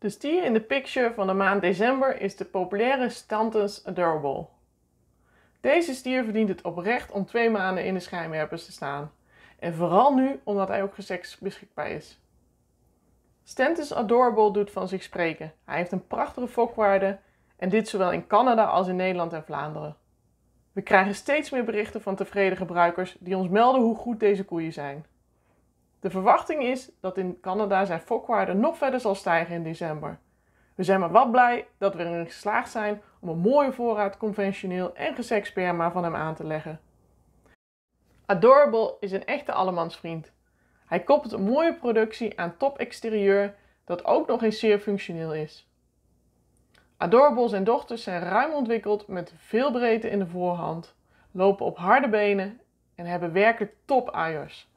De stier in de picture van de maand december is de populaire Stantus Adorable. Deze stier verdient het oprecht om twee maanden in de schijnwerpers te staan. En vooral nu omdat hij ook geseks beschikbaar is. Stantus Adorable doet van zich spreken. Hij heeft een prachtige fokwaarde en dit zowel in Canada als in Nederland en Vlaanderen. We krijgen steeds meer berichten van tevreden gebruikers die ons melden hoe goed deze koeien zijn. De verwachting is dat in Canada zijn fokwaarde nog verder zal stijgen in december. We zijn maar wat blij dat we erin geslaagd zijn om een mooie voorraad conventioneel en gesekt van hem aan te leggen. Adorable is een echte allemansvriend. Hij koppelt een mooie productie aan top exterieur dat ook nog eens zeer functioneel is. Adorable en dochters zijn ruim ontwikkeld met veel breedte in de voorhand, lopen op harde benen en hebben werkelijk top eiers.